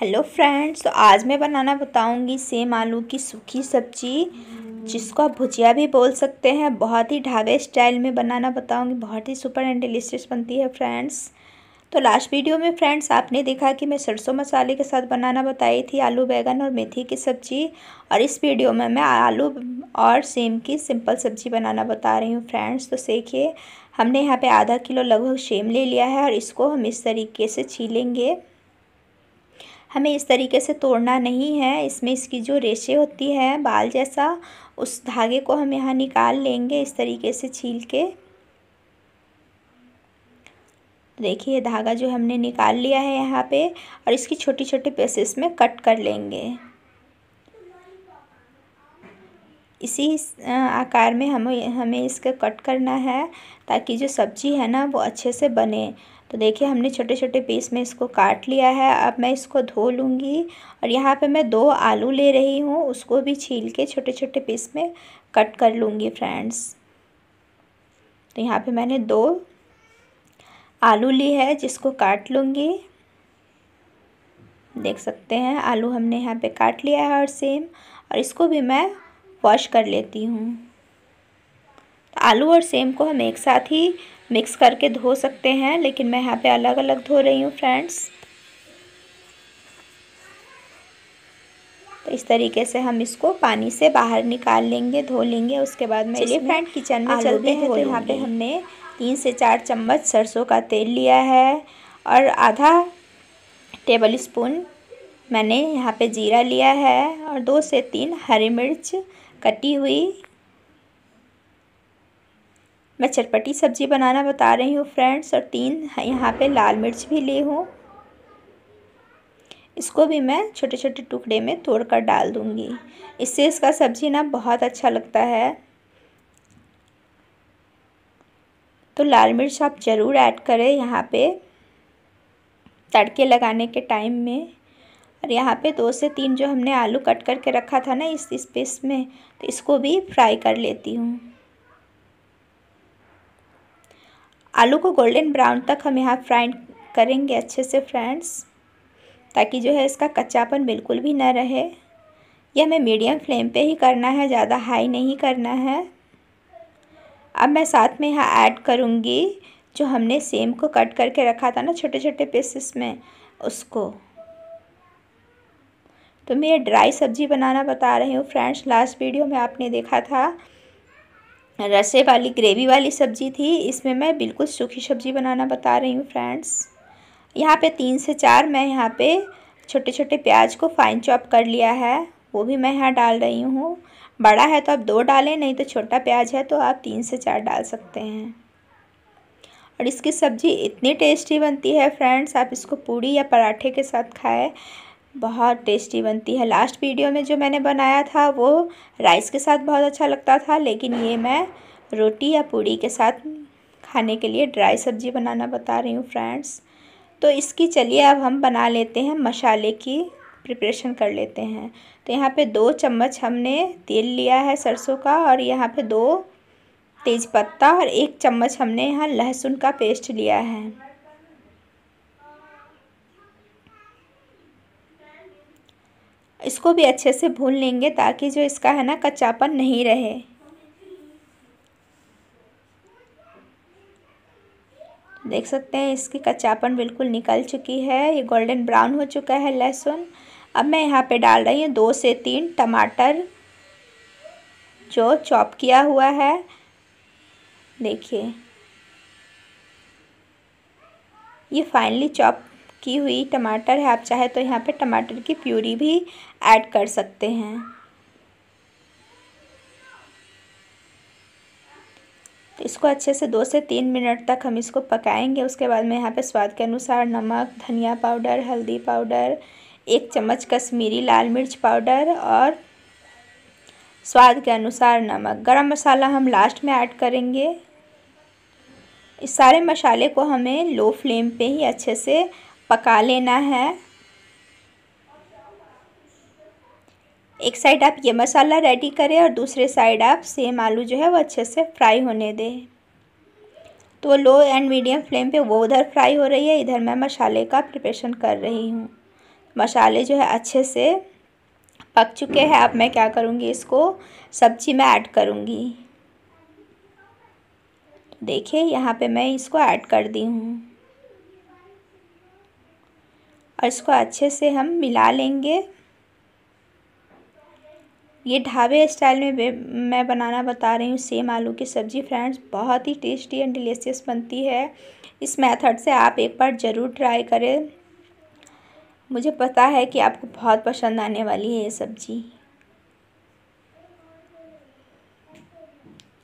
hello friends तो आज मैं बनाना बताऊंगी सेम आलू की सूखी सब्जी जिसको आप भुजिया भी बोल सकते हैं बहुत ही ढाबे स्टाइल में बनाना बताऊंगी बहुत ही सुपर एंड डिलीशियस बनती है फ्रेंड्स तो लास्ट वीडियो में फ्रेंड्स आपने देखा कि मैं सरसों मसाले के साथ बनाना बताई थी आलू बैगन और मेथी की सब्ज़ी और इस वीडियो में मैं आलू और सेम की सिंपल सब्ज़ी बनाना बता रही हूँ फ्रेंड्स तो देखिए हमने यहाँ पे आधा किलो लगभग सेम ले लिया है और इसको हम इस तरीके से छीलेंगे हमें इस तरीके से तोड़ना नहीं है इसमें इसकी जो रेशे होती है बाल जैसा उस धागे को हम यहाँ निकाल लेंगे इस तरीके से छील के देखिए धागा जो हमने निकाल लिया है यहाँ पे और इसकी छोटी छोटी पीसेस में कट कर लेंगे इसी आकार में हमें हमें इसका कट करना है ताकि जो सब्ज़ी है ना वो अच्छे से बने तो देखिए हमने छोटे छोटे पीस में इसको काट लिया है अब मैं इसको धो लूँगी और यहाँ पे मैं दो आलू ले रही हूँ उसको भी छील के छोटे छोटे पीस में कट कर लूँगी फ्रेंड्स तो यहाँ पे मैंने दो आलू ली है जिसको काट लूँगी देख सकते हैं आलू हमने यहाँ पे काट लिया है और सेम और इसको भी मैं वॉश कर लेती हूँ तो आलू और सेम को हम एक साथ ही मिक्स करके धो सकते हैं लेकिन मैं यहाँ पे अलग अलग धो रही हूँ फ्रेंड्स तो इस तरीके से हम इसको पानी से बाहर निकाल लेंगे धो लेंगे उसके बाद में ये फ्रेंड किचन में चलते हैं तो यहाँ पे हमने तीन से चार चम्मच सरसों का तेल लिया है और आधा टेबल स्पून मैंने यहाँ पे जीरा लिया है और दो से तीन हरी मिर्च कटी हुई मैं चटपटी सब्ज़ी बनाना बता रही हूँ फ्रेंड्स और तीन यहाँ पे लाल मिर्च भी ली हूँ इसको भी मैं छोटे छोटे टुकड़े में तोड़ कर डाल दूँगी इससे इसका सब्ज़ी ना बहुत अच्छा लगता है तो लाल मिर्च आप ज़रूर ऐड करें यहाँ पे तड़के लगाने के टाइम में और यहाँ पे दो से तीन जो हमने आलू कट करके रखा था ना इस स्पेस में तो इसको भी फ्राई कर लेती हूँ आलू को गोल्डन ब्राउन तक हम यहाँ फ्राई करेंगे अच्छे से फ्रेंड्स ताकि जो है इसका कच्चापन बिल्कुल भी ना रहे यह हमें मीडियम फ्लेम पे ही करना है ज़्यादा हाई नहीं करना है अब मैं साथ में यहाँ ऐड करूँगी जो हमने सेम को कट करके रखा था ना छोटे छोटे पीसेस में उसको तो मैं ये ड्राई सब्जी बनाना बता रही हूँ फ्रेंड्स लास्ट वीडियो में आपने देखा था रसे वाली ग्रेवी वाली सब्ज़ी थी इसमें मैं बिल्कुल सूखी सब्ज़ी बनाना बता रही हूँ फ्रेंड्स यहाँ पे तीन से चार मैं यहाँ पे छोटे छोटे प्याज को फाइन चॉप कर लिया है वो भी मैं यहाँ डाल रही हूँ बड़ा है तो आप दो डालें नहीं तो छोटा प्याज है तो आप तीन से चार डाल सकते हैं और इसकी सब्ज़ी इतनी टेस्टी बनती है फ्रेंड्स आप इसको पूड़ी या पराठे के साथ खाएं बहुत टेस्टी बनती है लास्ट वीडियो में जो मैंने बनाया था वो राइस के साथ बहुत अच्छा लगता था लेकिन ये मैं रोटी या पूड़ी के साथ खाने के लिए ड्राई सब्जी बनाना बता रही हूँ फ्रेंड्स तो इसकी चलिए अब हम बना लेते हैं मसाले की प्रिपरेशन कर लेते हैं तो यहाँ पे दो चम्मच हमने तेल लिया है सरसों का और यहाँ पे दो तेज़पत्ता और एक चम्मच हमने यहाँ लहसुन का पेस्ट लिया है इसको भी अच्छे से भून लेंगे ताकि जो इसका है ना कच्चापन नहीं रहे देख सकते हैं इसकी कच्चापन बिल्कुल निकल चुकी है ये गोल्डन ब्राउन हो चुका है लहसुन अब मैं यहाँ पे डाल रही हूँ दो से तीन टमाटर जो चॉप किया हुआ है देखिए ये फाइनली चॉप की हुई टमाटर है आप चाहे तो यहाँ पे टमाटर की प्यूरी भी ऐड कर सकते हैं तो इसको अच्छे से दो से तीन मिनट तक हम इसको पकाएंगे उसके बाद में यहाँ पे स्वाद के अनुसार नमक धनिया पाउडर हल्दी पाउडर एक चम्मच कश्मीरी लाल मिर्च पाउडर और स्वाद के अनुसार नमक गरम मसाला हम लास्ट में ऐड करेंगे इस सारे मसाले को हमें लो फ्लेम पे ही अच्छे से पका लेना है एक साइड आप ये मसाला रेडी करें और दूसरे साइड आप सेम आलू जो है वो अच्छे से फ्राई होने दें तो लो एंड मीडियम फ्लेम पे वो उधर फ्राई हो रही है इधर मैं मसाले का प्रिपरेशन कर रही हूँ मसाले जो है अच्छे से पक चुके हैं अब मैं क्या करूँगी इसको सब्जी में ऐड करूँगी देखिए यहाँ पे मैं इसको ऐड कर दी हूँ और इसको अच्छे से हम मिला लेंगे ये ढाबे स्टाइल में मैं बनाना बता रही हूँ सेम आलू की सब्ज़ी फ्रेंड्स बहुत ही टेस्टी एंड डिलीशियस बनती है इस मेथड से आप एक बार ज़रूर ट्राई करें मुझे पता है कि आपको बहुत पसंद आने वाली है ये सब्ज़ी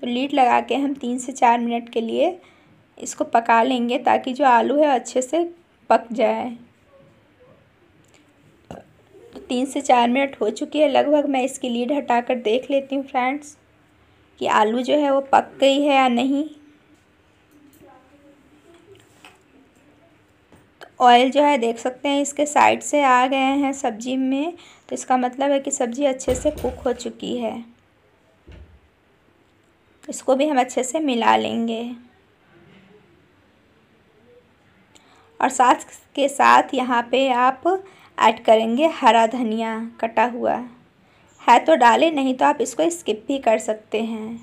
तो लीड लगा के हम तीन से चार मिनट के लिए इसको पका लेंगे ताकि जो आलू है अच्छे से पक जाए तीन से चार मिनट हो चुकी है लगभग मैं इसकी लीड हटा कर देख लेती हूँ फ्रेंड्स कि आलू जो है वो पक गई है या नहीं ऑयल तो जो है देख सकते हैं इसके साइड से आ गए हैं सब्जी में तो इसका मतलब है कि सब्ज़ी अच्छे से कुक हो चुकी है इसको भी हम अच्छे से मिला लेंगे और साथ के साथ यहाँ पे आप ऐड करेंगे हरा धनिया कटा हुआ है तो डालें नहीं तो आप इसको स्किप भी कर सकते हैं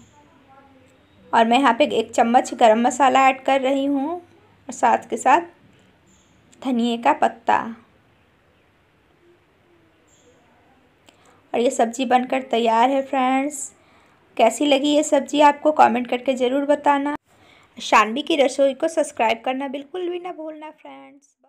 और मैं यहाँ पे एक चम्मच गरम मसाला ऐड कर रही हूँ और साथ के साथ धनिए का पत्ता और ये सब्ज़ी बनकर तैयार है फ्रेंड्स कैसी लगी ये सब्ज़ी आपको कमेंट करके ज़रूर बताना शानवी की रसोई को सब्सक्राइब करना बिल्कुल भी ना भूलना फ्रेंड्स